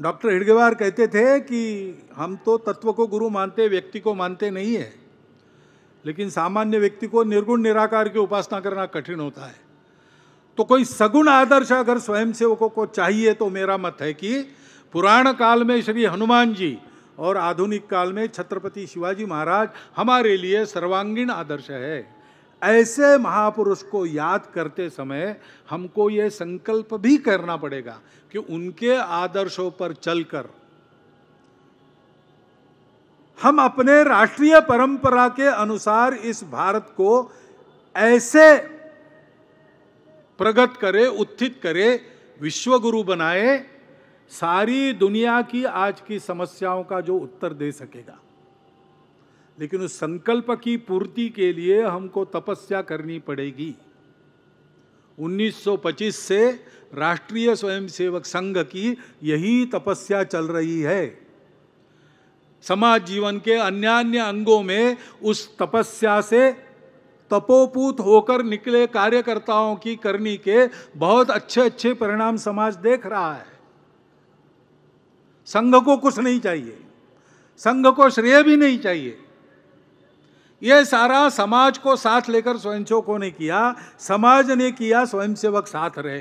doctor हिडगेवार कहते थे कि हम तो तत्व को गुरु मानते व्यक्ति को मानते नहीं है लेकिन सामान्य व्यक्ति को निर्गुण निराकार की उपासना करना कठिन होता है तो कोई सगुण आदर्श अगर स्वयं सेवकों को चाहिए तो मेरा मत है कि पुराण काल में श्री हनुमान जी और आधुनिक काल में छत्रपति शिवाजी महाराज हमारे लिए सर्वांगीण आदर्श है ऐसे महापुरुष को याद करते समय हमको ये संकल्प भी करना पड़ेगा कि उनके आदर्शों पर चलकर हम अपने राष्ट्रीय परंपरा के अनुसार इस भारत को ऐसे प्रगत करे उत्थित करे विश्वगुरु बनाए सारी दुनिया की आज की समस्याओं का जो उत्तर दे सकेगा लेकिन उस संकल्प की पूर्ति के लिए हमको तपस्या करनी पड़ेगी 1925 से राष्ट्रीय स्वयंसेवक संघ की यही तपस्या चल रही है समाज जीवन के अन्य अंगों में उस तपस्या से तपोपूत होकर निकले कार्यकर्ताओं की करनी के बहुत अच्छे अच्छे परिणाम समाज देख रहा है संघ को कुछ नहीं चाहिए संघ को श्रेय भी नहीं चाहिए ये सारा समाज को साथ लेकर स्वयंसेवकों ने किया समाज ने किया स्वयंसेवक साथ रहे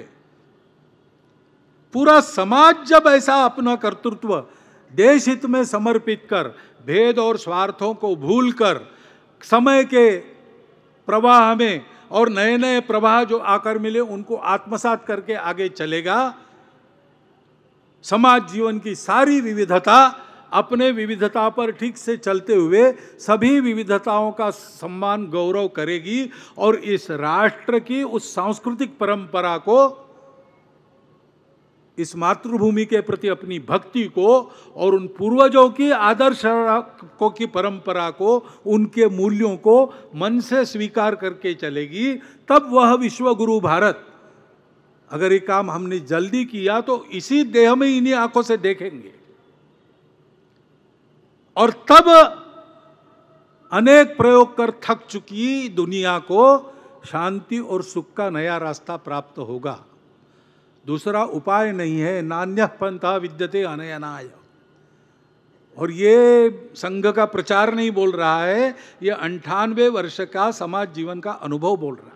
पूरा समाज जब ऐसा अपना कर्तृत्व देश हित में समर्पित कर भेद और स्वार्थों को भूलकर समय के प्रवाह में और नए नए प्रवाह जो आकर मिले उनको आत्मसात करके आगे चलेगा समाज जीवन की सारी विविधता अपने विविधता पर ठीक से चलते हुए सभी विविधताओं का सम्मान गौरव करेगी और इस राष्ट्र की उस सांस्कृतिक परंपरा को इस मातृभूमि के प्रति अपनी भक्ति को और उन पूर्वजों की आदर्श को की परंपरा को उनके मूल्यों को मन से स्वीकार करके चलेगी तब वह विश्व गुरु भारत अगर ये काम हमने जल्दी किया तो इसी देह में इन्हीं आंखों से देखेंगे और तब अनेक प्रयोग कर थक चुकी दुनिया को शांति और सुख का नया रास्ता प्राप्त होगा दूसरा उपाय नहीं है नान्य पंथा विद्यते अनयनाय और ये संघ का प्रचार नहीं बोल रहा है ये अंठानवे वर्ष का समाज जीवन का अनुभव बोल रहा है